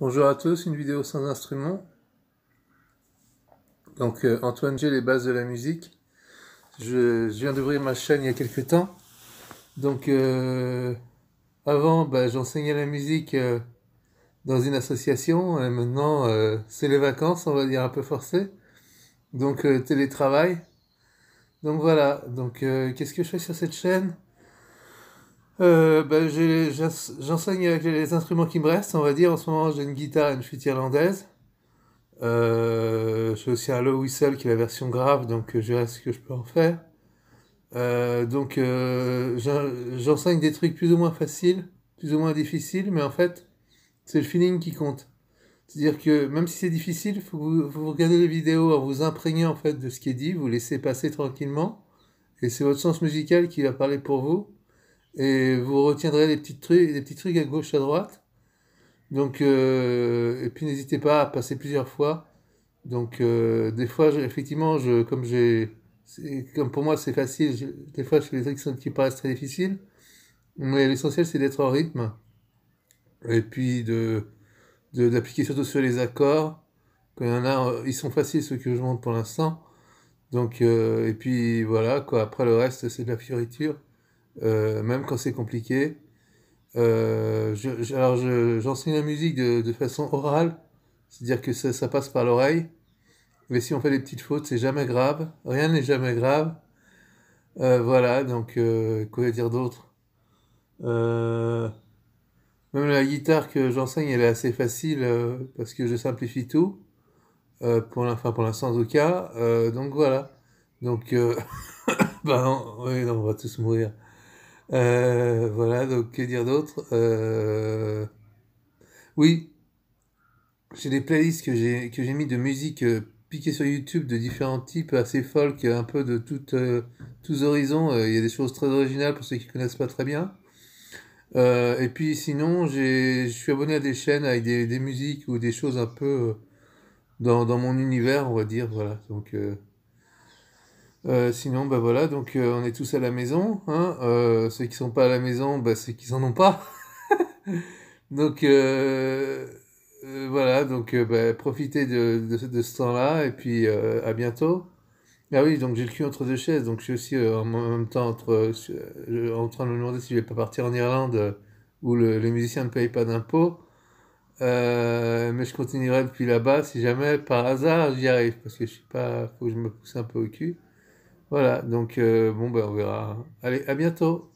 Bonjour à tous, une vidéo sans instrument. Donc euh, Antoine G, les bases de la musique. Je, viens d'ouvrir ma chaîne il y a quelques temps. Donc euh, avant, bah, j'enseignais la musique euh, dans une association. Et maintenant, c'est les vacances, on va dire un peu forcé Donc télétravail. Donc voilà, donc qu'est-ce que je fais sur cette chaîne euh, bah, J'enseigne avec les instruments qui me restent, on va dire. En ce moment, j'ai une guitare et une flûte irlandaise. je euh, j'ai aussi un low whistle qui est la version grave, donc euh, je reste ce que je peux en faire. Euh, donc j'enseigne des trucs plus ou moins faciles, plus ou moins difficiles, mais en fait, c'est le feeling qui compte. C'est-à-dire que même si c'est difficile, faut vous, vous regardez les vidéos en vous imprégnant en fait de ce qui est dit, vous laissez passer tranquillement, et c'est votre sens musical qui va parler pour vous et vous retiendrez des petits trucs, des petits trucs à gauche, à droite. Donc, euh, et puis n'hésitez pas à passer plusieurs fois. Donc, euh, des fois, effectivement, je, comme j'ai, comme pour moi, c'est facile. des fois, je fais des trucs qui, paraissent très difficiles, mais l'essentiel, c'est d'être en rythme et puis de, d'appliquer surtout sur les accords. Quand il y en a, euh, ils sont faciles ceux que je montre pour l'instant. Donc, et puis voilà quoi. Après le reste, c'est de la fioriture. Euh, même quand c'est compliqué. Euh, alors j'enseigne la musique de, de façon orale, c'est-à-dire que ça, passe par l'oreille. Mais si on fait des petites fautes, c'est jamais grave. Rien n'est jamais grave. Euh, voilà, donc quoi dire d'autre Même la guitare que j'enseigne, elle est assez facile parce que je simplifie tout. pour l'instant, pour l'instant, en tout cas. donc voilà. Donc, bah non, on va tous mourir. Euh, voilà, donc que dire d'autre euh, Oui, j'ai des playlists que j'ai, mis de musique euh, piquée sur YouTube de différents types, assez folk, un peu de tous horizons. Il y a des choses très originales pour ceux qui ne connaissent pas très bien. et puis sinon, je suis abonné à des chaînes avec des, des musiques ou des choses un peu dans, dans, mon univers, on va dire. Voilà, donc. Euh, sinon, bah voilà, donc euh, on est tous à la maison. Hein euh, ceux qui sont pas à la maison, bah, c'est qu'ils en ont pas. donc voilà, donc bah, profitez de, de, ce temps-là et puis à bientôt. Ah oui, donc j'ai le cul entre deux chaises, donc je suis aussi en même temps entre, en train de me demander si je vais pas partir en Irlande où le, les musiciens ne payent pas d'impôts. mais je continuerai depuis là-bas si jamais par hasard j'y arrive parce que je suis pas faut que je me pousse un peu au cul voilà, donc euh, bon, ben on verra. Allez, à bientôt